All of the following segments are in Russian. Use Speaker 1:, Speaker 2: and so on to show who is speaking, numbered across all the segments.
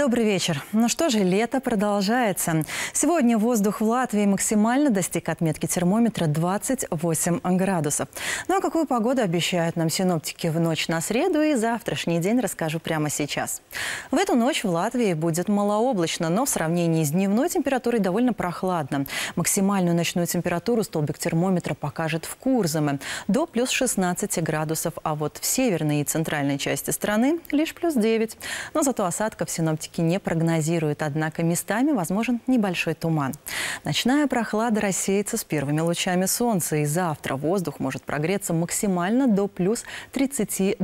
Speaker 1: Добрый вечер. Ну что же, лето продолжается. Сегодня воздух в Латвии максимально достиг отметки термометра 28 градусов. Ну а какую погоду обещают нам синоптики в ночь на среду и завтрашний день расскажу прямо сейчас. В эту ночь в Латвии будет малооблачно, но в сравнении с дневной температурой довольно прохладно. Максимальную ночную температуру столбик термометра покажет в Курзаме до плюс 16 градусов, а вот в северной и центральной части страны лишь плюс 9. Но зато осадков синоптики синоптики не прогнозируют, однако местами возможен небольшой туман. Ночная прохлада рассеется с первыми лучами солнца, и завтра воздух может прогреться максимально до плюс 32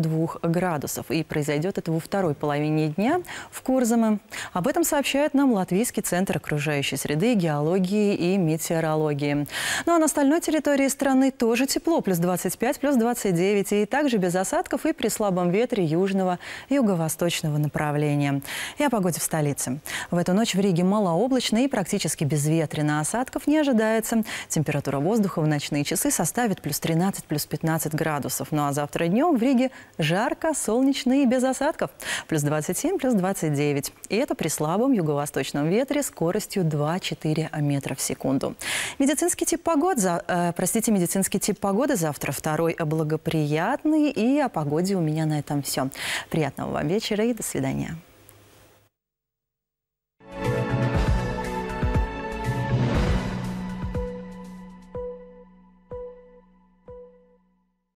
Speaker 1: градусов. И произойдет это во второй половине дня в Курзаме. Об этом сообщает нам Латвийский центр окружающей среды, геологии и метеорологии. Ну а на остальной территории страны тоже тепло, плюс 25, плюс 29, и также без осадков и при слабом ветре южного юго-восточного направления. Я погоде в столице. В эту ночь в Риге малооблачно и практически безветренно. Осадков не ожидается. Температура воздуха в ночные часы составит плюс 13, плюс 15 градусов. Ну а завтра днем в Риге жарко, солнечно и без осадков. Плюс 27, плюс 29. И это при слабом юго-восточном ветре скоростью 2-4 метра в секунду. Медицинский тип погоды, э, простите, медицинский тип погоды завтра второй благоприятный. И о погоде у меня на этом все. Приятного вам вечера и до свидания.